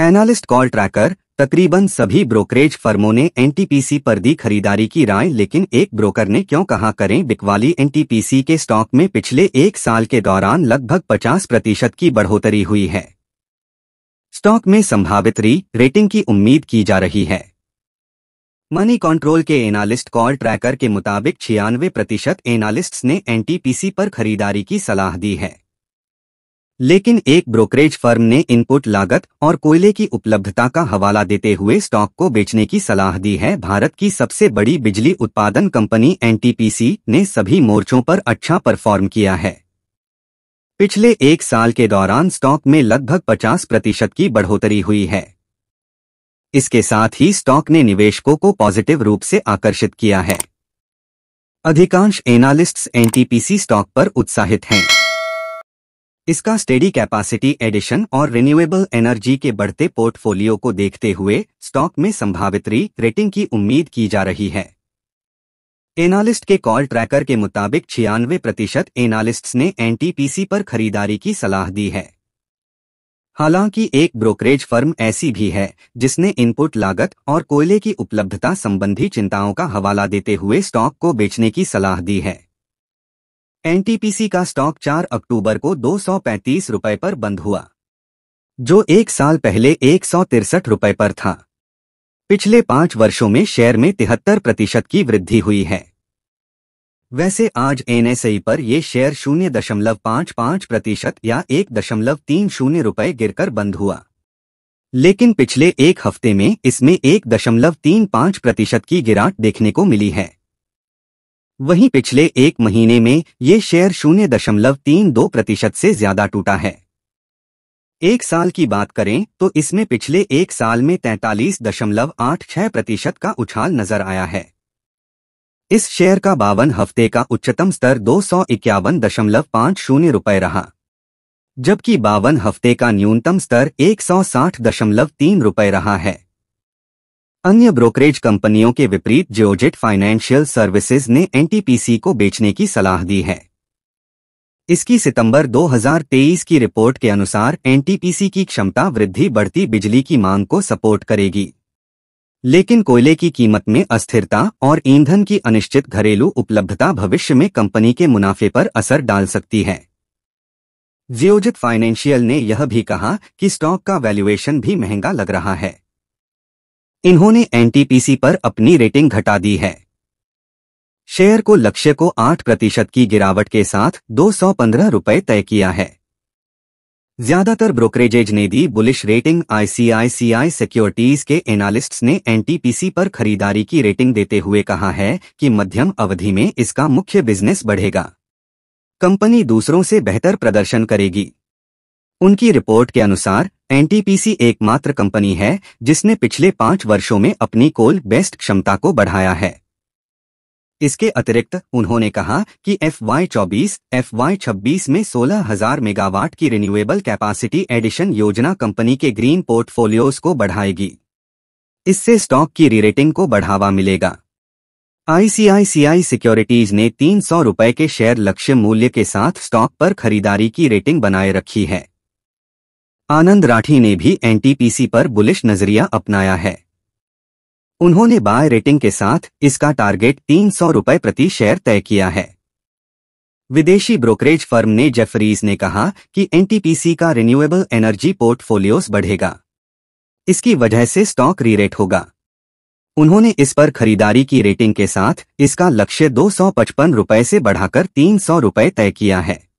analyst call tracker तकरीबन सभी brokerage फर्मों ने एनटीपीसी पर दी खरीदारी की राय लेकिन एक ब्रोकर ने क्यों कहा करें बिकवाली एनटीपीसी के स्टॉक में पिछले एक साल के दौरान लगभग 50 प्रतिशत की बढ़ोतरी हुई है स्टॉक में संभावित री रेटिंग की उम्मीद की जा रही है मनी कंट्रोल के एनालिस्ट कॉल ट्रैकर के मुताबिक छियानवे प्रतिशत एनालिस्ट ने एनटीपीसी पर खरीदारी की सलाह दी है लेकिन एक ब्रोकरेज फर्म ने इनपुट लागत और कोयले की उपलब्धता का हवाला देते हुए स्टॉक को बेचने की सलाह दी है भारत की सबसे बड़ी बिजली उत्पादन कंपनी एनटीपीसी ने सभी मोर्चों पर अच्छा परफॉर्म किया है पिछले एक साल के दौरान स्टॉक में लगभग 50 प्रतिशत की बढ़ोतरी हुई है इसके साथ ही स्टॉक ने निवेशकों को पॉजिटिव रूप से आकर्षित किया है अधिकांश एनालिस्ट्स एनटीपीसी स्टॉक पर उत्साहित हैं इसका स्टेडी कैपेसिटी एडिशन और रिन्यूएबल एनर्जी के बढ़ते पोर्टफोलियो को देखते हुए स्टॉक में संभावित री रेटिंग की उम्मीद की जा रही है एनालिस्ट के कॉल ट्रैकर के मुताबिक छियानवे प्रतिशत एनालिस्ट्स ने एनटीपीसी पर खरीदारी की सलाह दी है हालांकि एक ब्रोकरेज फर्म ऐसी भी है जिसने इनपुट लागत और कोयले की उपलब्धता संबंधी चिंताओं का हवाला देते हुए स्टॉक को बेचने की सलाह दी है एनटीपीसी का स्टॉक 4 अक्टूबर को दो सौ रुपए पर बंद हुआ जो एक साल पहले एक सौ तिरसठ रुपए पर था पिछले पांच वर्षों में शेयर में तिहत्तर प्रतिशत की वृद्धि हुई है वैसे आज एनएसआई पर ये शेयर शून्य दशमलव पांच पांच प्रतिशत या एक दशमलव तीन शून्य रुपए गिरकर बंद हुआ लेकिन पिछले एक हफ्ते में इसमें एक दशमलव तीन पांच प्रतिशत की गिरावट देखने को मिली है वहीं पिछले एक महीने में ये शेयर शून्य दशमलव तीन दो प्रतिशत से ज्यादा टूटा है एक साल की बात करें तो इसमें पिछले एक साल में तैतालीस दशमलव आठ छह प्रतिशत का उछाल नजर आया है इस शेयर का बावन हफ्ते का उच्चतम स्तर दो सौ इक्यावन दशमलव पाँच शून्य रुपये रहा जबकि बावन हफ्ते का न्यूनतम स्तर एक सौ साठ दशमलव तीन रुपये रहा है अन्य ब्रोकरेज कंपनियों के विपरीत जियोजेट फाइनेंशियल सर्विसेज ने एनटीपीसी को बेचने की सलाह दी है इसकी सितंबर 2023 की रिपोर्ट के अनुसार एनटीपीसी की क्षमता वृद्धि बढ़ती बिजली की मांग को सपोर्ट करेगी लेकिन कोयले की कीमत में अस्थिरता और ईंधन की अनिश्चित घरेलू उपलब्धता भविष्य में कंपनी के मुनाफे पर असर डाल सकती है जियोजित फाइनेंशियल ने यह भी कहा कि स्टॉक का वैल्यूएशन भी महंगा लग रहा है इन्होंने एनटीपीसी पर अपनी रेटिंग घटा दी है शेयर को लक्ष्य को 8 प्रतिशत की गिरावट के साथ दो सौ तय किया है ज्यादातर ब्रोकरेजेज ने दी बुलिश रेटिंग आईसीआईसीआई सिक्योरिटीज के एनालिस्ट्स ने एनटीपीसी पर खरीदारी की रेटिंग देते हुए कहा है कि मध्यम अवधि में इसका मुख्य बिजनेस बढ़ेगा कंपनी दूसरों से बेहतर प्रदर्शन करेगी उनकी रिपोर्ट के अनुसार एनटीपीसी एकमात्र कंपनी है जिसने पिछले पांच वर्षों में अपनी कोल बेस्ट क्षमता को बढ़ाया है इसके अतिरिक्त उन्होंने कहा कि एफ वाई चौबीस एफ वाई छब्बीस में सोलह हजार मेगावाट की रिन्यूएबल कैपेसिटी एडिशन योजना कंपनी के ग्रीन पोर्टफोलियोज को बढ़ाएगी इससे स्टॉक की रिरेटिंग को बढ़ावा मिलेगा आईसीआईसीआई सिक्योरिटीज ने तीन सौ रुपए के शेयर लक्ष्य मूल्य के साथ स्टॉक पर खरीदारी की रेटिंग बनाए रखी है आनंद राठी ने भी एनटीपीसी पर बुलिश नजरिया अपनाया है उन्होंने बाय रेटिंग के साथ इसका टारगेट तीन सौ रुपये प्रति शेयर तय किया है विदेशी ब्रोकरेज फर्म ने जेफरीज ने कहा कि एनटीपीसी का रिन्यूएबल एनर्जी पोर्टफोलियोस बढ़ेगा इसकी वजह से स्टॉक रीरेट होगा उन्होंने इस पर खरीदारी की रेटिंग के साथ इसका लक्ष्य दो सौ पचपन रुपये से बढ़ाकर तीन सौ रुपये तय किया है